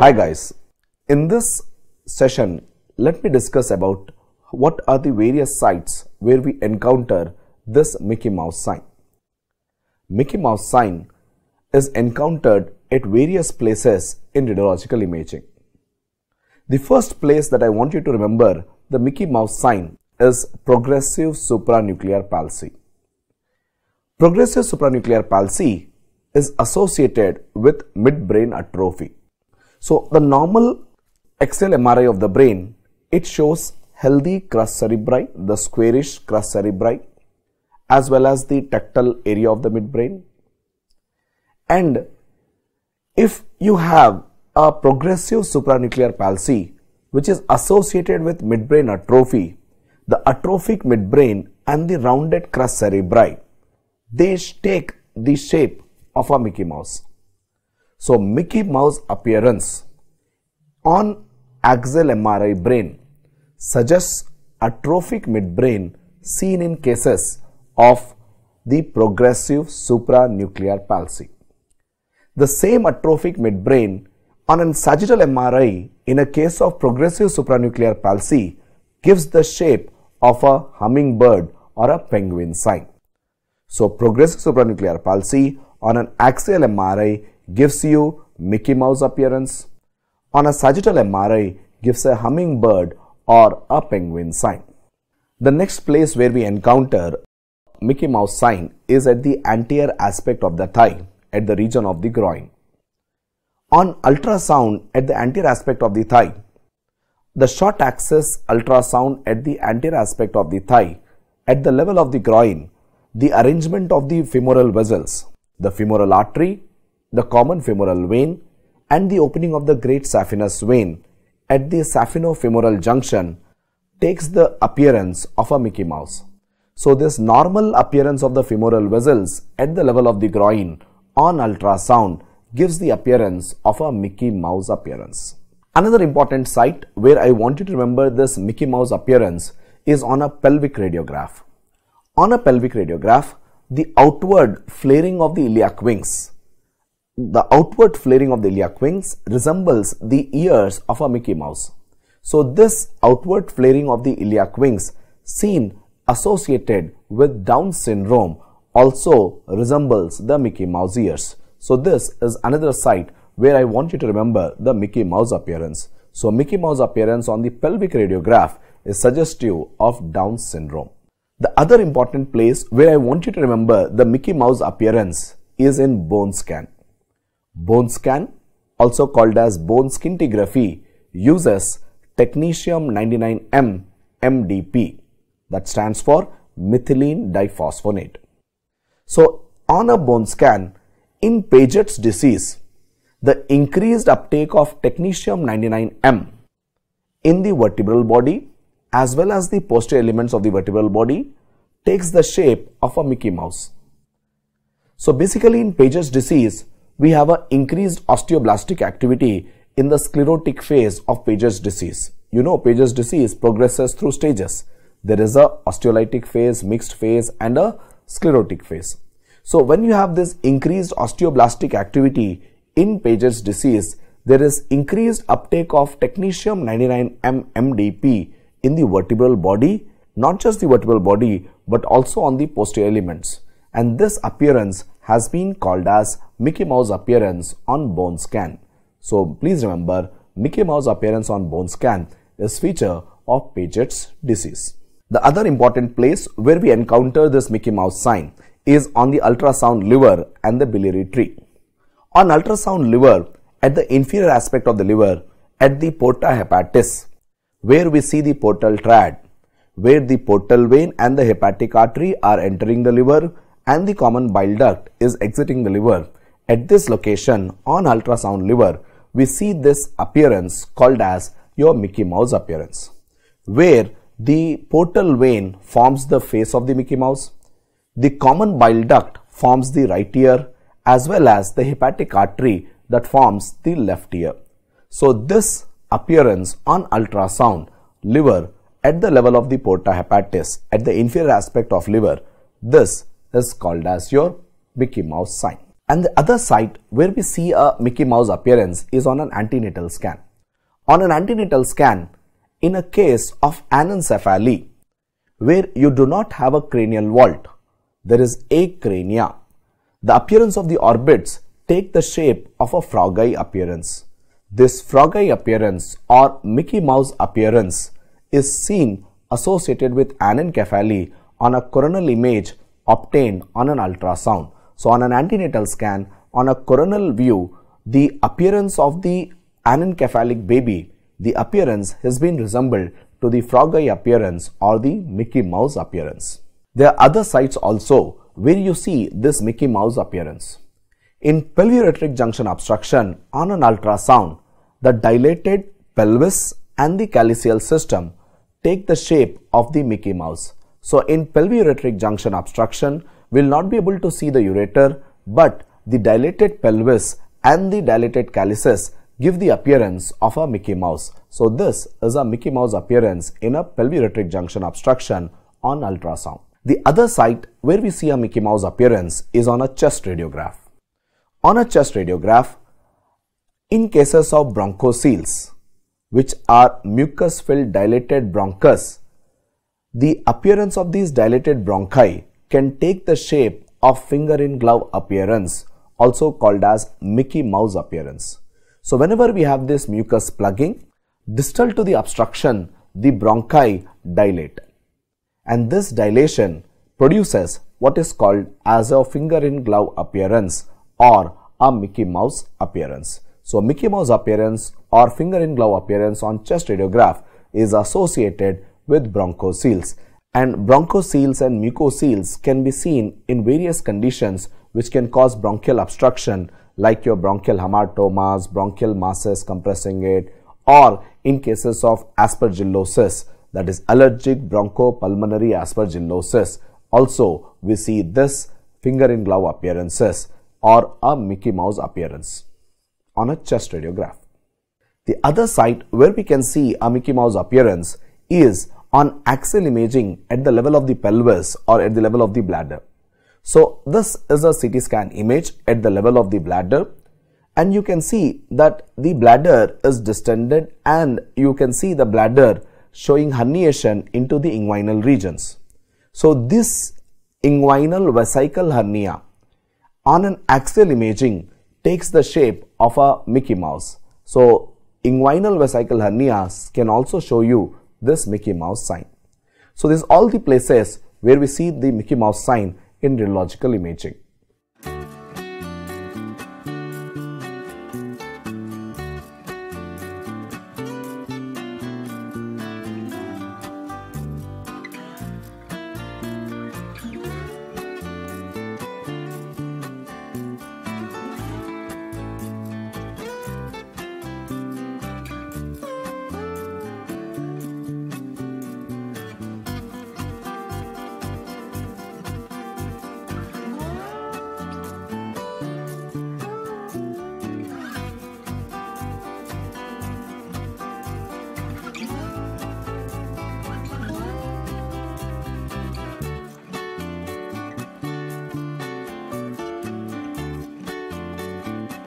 Hi guys, in this session let me discuss about what are the various sites where we encounter this Mickey Mouse sign. Mickey Mouse sign is encountered at various places in radiological imaging. The first place that I want you to remember the Mickey Mouse sign is progressive supranuclear palsy. Progressive supranuclear palsy is associated with midbrain atrophy. So the normal Excel MRI of the brain, it shows healthy crus cerebri, the squarish crus cerebri, as well as the tactile area of the midbrain. And if you have a progressive supranuclear palsy, which is associated with midbrain atrophy, the atrophic midbrain and the rounded crus cerebri, they take the shape of a Mickey Mouse. So Mickey Mouse appearance on axial MRI brain suggests atrophic midbrain seen in cases of the progressive supranuclear palsy. The same atrophic midbrain on an sagittal MRI in a case of progressive supranuclear palsy gives the shape of a hummingbird or a penguin sign. So progressive supranuclear palsy on an axial MRI gives you Mickey Mouse appearance. On a sagittal MRI gives a hummingbird or a penguin sign. The next place where we encounter Mickey Mouse sign is at the anterior aspect of the thigh at the region of the groin. On ultrasound at the anterior aspect of the thigh, the short axis ultrasound at the anterior aspect of the thigh at the level of the groin, the arrangement of the femoral vessels, the femoral artery, the common femoral vein, and the opening of the great saphenous vein at the saphenofemoral junction takes the appearance of a Mickey Mouse. So this normal appearance of the femoral vessels at the level of the groin on ultrasound gives the appearance of a Mickey Mouse appearance. Another important site where I want you to remember this Mickey Mouse appearance is on a pelvic radiograph. On a pelvic radiograph, the outward flaring of the iliac wings the outward flaring of the iliac wings resembles the ears of a Mickey Mouse. So this outward flaring of the iliac wings seen associated with Down syndrome also resembles the Mickey Mouse ears. So this is another site where I want you to remember the Mickey Mouse appearance. So Mickey Mouse appearance on the pelvic radiograph is suggestive of Down syndrome. The other important place where I want you to remember the Mickey Mouse appearance is in bone scan. Bone scan, also called as bone scintigraphy, uses technetium 99M MDP that stands for methylene diphosphonate. So, on a bone scan, in Paget's disease, the increased uptake of technetium 99M in the vertebral body as well as the posterior elements of the vertebral body takes the shape of a Mickey Mouse. So basically in Paget's disease, we have an increased osteoblastic activity in the sclerotic phase of Page's disease. You know, Page's disease progresses through stages. There is a osteolytic phase, mixed phase and a sclerotic phase. So when you have this increased osteoblastic activity in Page's disease, there is increased uptake of technetium 99M MDP in the vertebral body, not just the vertebral body, but also on the posterior elements. And this appearance has been called as Mickey Mouse appearance on bone scan. So please remember Mickey Mouse appearance on bone scan is feature of Paget's disease. The other important place where we encounter this Mickey Mouse sign is on the ultrasound liver and the biliary tree. On ultrasound liver, at the inferior aspect of the liver, at the porta hepatis, where we see the portal triad, where the portal vein and the hepatic artery are entering the liver and the common bile duct is exiting the liver. At this location on ultrasound liver, we see this appearance called as your Mickey Mouse appearance, where the portal vein forms the face of the Mickey Mouse, the common bile duct forms the right ear, as well as the hepatic artery that forms the left ear. So this appearance on ultrasound liver at the level of the porta hepatis at the inferior aspect of liver, this is called as your Mickey Mouse sign. And the other side where we see a Mickey Mouse appearance is on an antenatal scan. On an antenatal scan, in a case of anencephaly, where you do not have a cranial vault, there is a crania. The appearance of the orbits take the shape of a frog eye appearance. This frog eye appearance or Mickey Mouse appearance is seen associated with anencephaly on a coronal image obtained on an ultrasound. So, on an antenatal scan, on a coronal view, the appearance of the anencephalic baby, the appearance has been resembled to the frog eye appearance or the Mickey Mouse appearance. There are other sites also where you see this Mickey Mouse appearance. In pelvic junction obstruction on an ultrasound, the dilated pelvis and the calyceal system take the shape of the Mickey Mouse. So in pelviurethric junction obstruction, we'll not be able to see the ureter, but the dilated pelvis and the dilated calluses give the appearance of a Mickey Mouse. So this is a Mickey Mouse appearance in a pelviurethric junction obstruction on ultrasound. The other site where we see a Mickey Mouse appearance is on a chest radiograph. On a chest radiograph, in cases of bronchoceles, which are mucus-filled dilated bronchus the appearance of these dilated bronchi can take the shape of finger-in-glove appearance, also called as Mickey Mouse appearance. So whenever we have this mucus plugging, distal to the obstruction, the bronchi dilate. And this dilation produces what is called as a finger-in-glove appearance or a Mickey Mouse appearance. So Mickey Mouse appearance or finger-in-glove appearance on chest radiograph is associated with bronchoseals. And bronchoseals and mucoseals can be seen in various conditions which can cause bronchial obstruction like your bronchial hamartomas, bronchial masses compressing it or in cases of aspergillosis that is allergic bronchopulmonary aspergillosis. Also we see this finger in glove appearances or a Mickey Mouse appearance on a chest radiograph. The other site where we can see a Mickey Mouse appearance is on axial imaging at the level of the pelvis or at the level of the bladder. So this is a CT scan image at the level of the bladder and you can see that the bladder is distended and you can see the bladder showing herniation into the inguinal regions. So this inguinal vesical hernia on an axial imaging takes the shape of a Mickey Mouse. So inguinal vesical hernias can also show you this Mickey Mouse sign. So these all the places where we see the Mickey Mouse sign in radiological imaging.